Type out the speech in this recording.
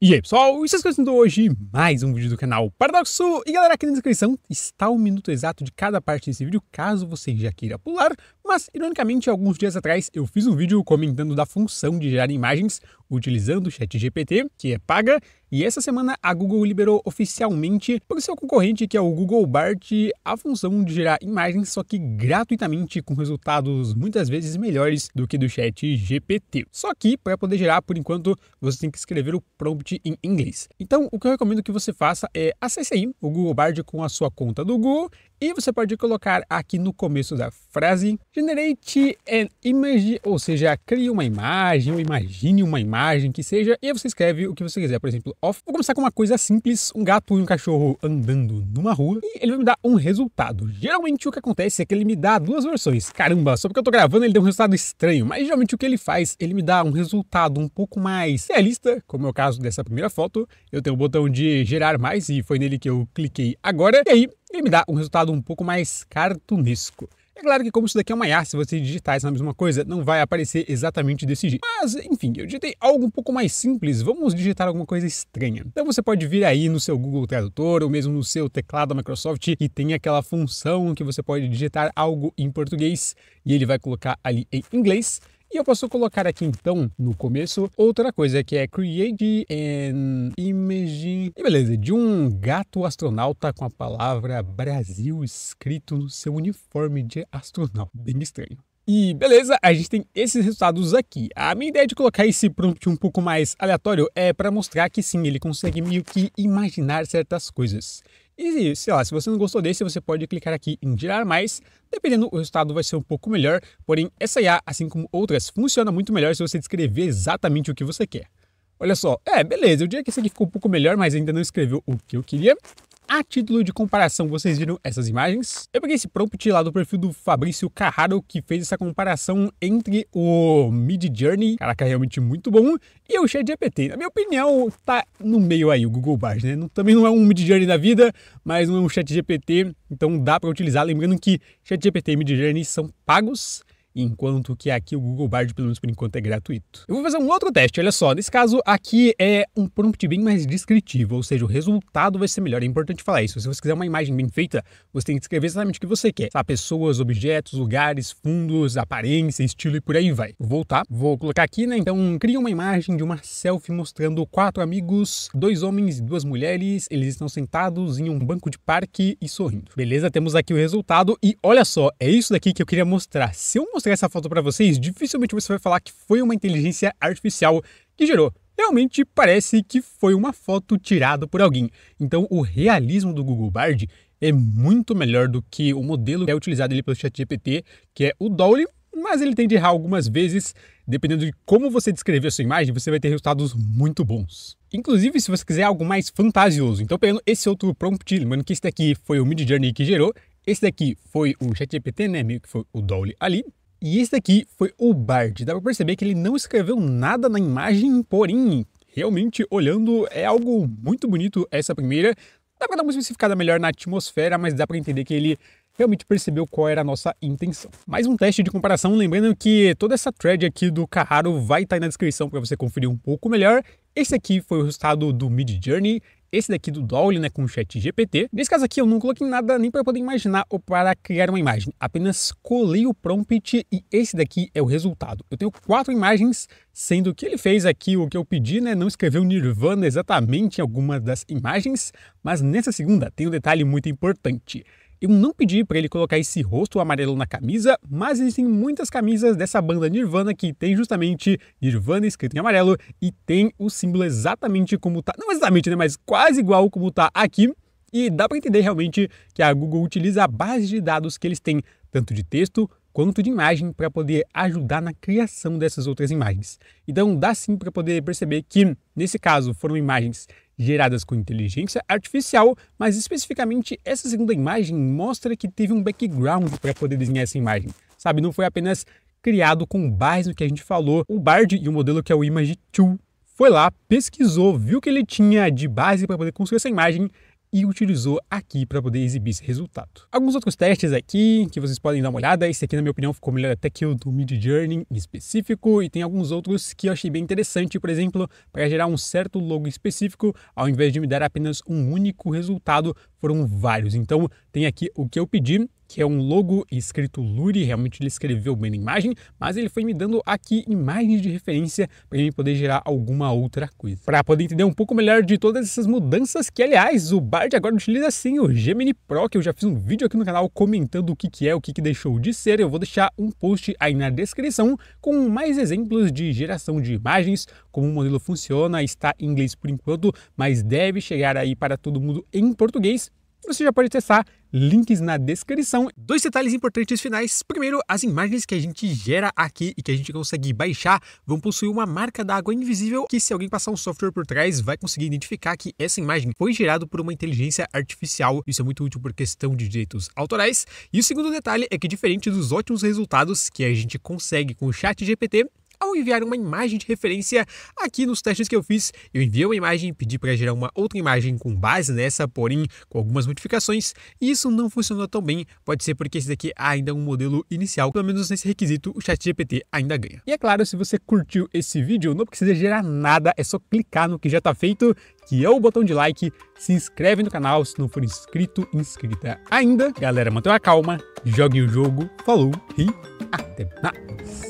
E aí pessoal, vocês é estão hoje mais um vídeo do canal Paradoxo. E galera, aqui na descrição está o minuto exato de cada parte desse vídeo, caso você já queira pular, mas, ironicamente, alguns dias atrás eu fiz um vídeo comentando da função de gerar imagens utilizando o ChatGPT, que é paga, e essa semana a Google liberou oficialmente para o seu concorrente, que é o Google Bart, a função de gerar imagens, só que gratuitamente, com resultados muitas vezes melhores do que do chat GPT. Só que, para poder gerar, por enquanto, você tem que escrever o prompt em inglês. Então, o que eu recomendo que você faça é acesse aí o Google Bard com a sua conta do Google e você pode colocar aqui no começo da frase Generate an image, ou seja, crie uma imagem ou imagine uma imagem que seja, e aí você escreve o que você quiser. Por exemplo, off. Vou começar com uma coisa simples: um gato e um cachorro andando numa rua, e ele vai me dar um resultado. Geralmente o que acontece é que ele me dá duas versões. Caramba, só porque eu tô gravando ele deu um resultado estranho, mas geralmente o que ele faz, ele me dá um resultado um pouco mais realista, como é o caso dessa primeira foto. Eu tenho o botão de gerar mais, e foi nele que eu cliquei agora. E aí, ele me dá um resultado um pouco mais cartunesco. É claro que como isso daqui é uma IA, se você digitar essa mesma coisa, não vai aparecer exatamente desse jeito. Mas, enfim, eu digitei algo um pouco mais simples, vamos digitar alguma coisa estranha. Então você pode vir aí no seu Google Tradutor ou mesmo no seu teclado da Microsoft e tem aquela função que você pode digitar algo em português e ele vai colocar ali em inglês e eu posso colocar aqui então, no começo, outra coisa que é create an image. E beleza, de um gato astronauta com a palavra Brasil escrito no seu uniforme de astronauta. Bem estranho. E beleza, a gente tem esses resultados aqui. A minha ideia de colocar esse prompt um pouco mais aleatório é para mostrar que sim, ele consegue meio que imaginar certas coisas. E sei lá, se você não gostou desse, você pode clicar aqui em girar mais. Dependendo, o resultado vai ser um pouco melhor. Porém, essa IA, assim como outras, funciona muito melhor se você descrever exatamente o que você quer. Olha só, é, beleza, eu diria que esse aqui ficou um pouco melhor, mas ainda não escreveu o que eu queria a título de comparação, vocês viram essas imagens? Eu peguei esse prompt lá do perfil do Fabrício Carraro, que fez essa comparação entre o Mid Journey, caraca, realmente muito bom, e o ChatGPT. Na minha opinião, tá no meio aí o Google Bard, né? também não é um Mid Journey da vida, mas não é um ChatGPT, então dá para utilizar. Lembrando que ChatGPT e Mid Journey são pagos, enquanto que aqui o Google Bard, pelo menos por enquanto, é gratuito. Eu vou fazer um outro teste, olha só. Nesse caso, aqui é um prompt bem mais descritivo, ou seja, o resultado vai ser melhor. É importante falar isso. Se você quiser uma imagem bem feita, você tem que escrever exatamente o que você quer. Sabe? Pessoas, objetos, lugares, fundos, aparência, estilo e por aí vai. Vou voltar, vou colocar aqui, né? Então, cria uma imagem de uma selfie mostrando quatro amigos, dois homens e duas mulheres. Eles estão sentados em um banco de parque e sorrindo. Beleza, temos aqui o resultado. E olha só, é isso daqui que eu queria mostrar. Se eu mostrar essa foto para vocês, dificilmente você vai falar que foi uma inteligência artificial que gerou. Realmente parece que foi uma foto tirada por alguém. Então, o realismo do Google Bard é muito melhor do que o modelo que é utilizado ali pelo ChatGPT, que é o Dolly, mas ele tende a errar algumas vezes. Dependendo de como você descrever a sua imagem, você vai ter resultados muito bons. Inclusive, se você quiser algo mais fantasioso, então pegando esse outro prompt, lembrando que esse daqui foi o Mid Journey que gerou, esse daqui foi o ChatGPT, né? Meio que foi o Dolly ali. E esse daqui foi o Bard. Dá para perceber que ele não escreveu nada na imagem, porém, realmente olhando é algo muito bonito essa primeira. Dá para dar uma especificada melhor na atmosfera, mas dá para entender que ele realmente percebeu qual era a nossa intenção. Mais um teste de comparação, lembrando que toda essa thread aqui do Carraro vai estar tá aí na descrição para você conferir um pouco melhor. Esse aqui foi o resultado do Mid Journey, esse daqui do Dolly, né, com o chat GPT. Nesse caso aqui eu não coloquei nada nem para poder imaginar ou para criar uma imagem, apenas colei o prompt e esse daqui é o resultado. Eu tenho quatro imagens, sendo que ele fez aqui o que eu pedi, né, não escreveu Nirvana exatamente em alguma das imagens, mas nessa segunda tem um detalhe muito importante. Eu não pedi para ele colocar esse rosto amarelo na camisa, mas existem muitas camisas dessa banda Nirvana que tem justamente Nirvana escrito em amarelo e tem o símbolo exatamente como tá, não exatamente, né, mas quase igual como tá aqui. E dá para entender realmente que a Google utiliza a base de dados que eles têm, tanto de texto quanto de imagem, para poder ajudar na criação dessas outras imagens. Então dá sim para poder perceber que, nesse caso, foram imagens geradas com inteligência artificial, mas especificamente essa segunda imagem mostra que teve um background para poder desenhar essa imagem. Sabe, não foi apenas criado com base no que a gente falou. O Bard e o modelo que é o Image 2 foi lá, pesquisou, viu o que ele tinha de base para poder construir essa imagem e utilizou aqui para poder exibir esse resultado. Alguns outros testes aqui que vocês podem dar uma olhada. Esse aqui, na minha opinião, ficou melhor até que o do Mid Journey em específico. E tem alguns outros que eu achei bem interessante, por exemplo, para gerar um certo logo específico, ao invés de me dar apenas um único resultado, foram vários. Então, tem aqui o que eu pedi que é um logo escrito Luri, realmente ele escreveu bem na imagem, mas ele foi me dando aqui imagens de referência para mim poder gerar alguma outra coisa. Para poder entender um pouco melhor de todas essas mudanças, que aliás, o Bard agora utiliza sim o Gemini Pro, que eu já fiz um vídeo aqui no canal comentando o que, que é, o que, que deixou de ser, eu vou deixar um post aí na descrição com mais exemplos de geração de imagens, como o modelo funciona, está em inglês por enquanto, mas deve chegar aí para todo mundo em português você já pode testar, links na descrição. Dois detalhes importantes finais. Primeiro, as imagens que a gente gera aqui e que a gente consegue baixar vão possuir uma marca da água invisível que se alguém passar um software por trás vai conseguir identificar que essa imagem foi gerada por uma inteligência artificial. Isso é muito útil por questão de direitos autorais. E o segundo detalhe é que diferente dos ótimos resultados que a gente consegue com o chat GPT, ao enviar uma imagem de referência aqui nos testes que eu fiz. Eu enviei uma imagem, pedi para gerar uma outra imagem com base nessa, porém com algumas modificações, e isso não funcionou tão bem. Pode ser porque esse daqui ainda é um modelo inicial, pelo menos nesse requisito o ChatGPT ainda ganha. E é claro, se você curtiu esse vídeo, não precisa gerar nada, é só clicar no que já está feito, que é o botão de like, se inscreve no canal se não for inscrito, inscrita ainda. Galera, mantenha a calma, joguem o jogo, falou e até mais!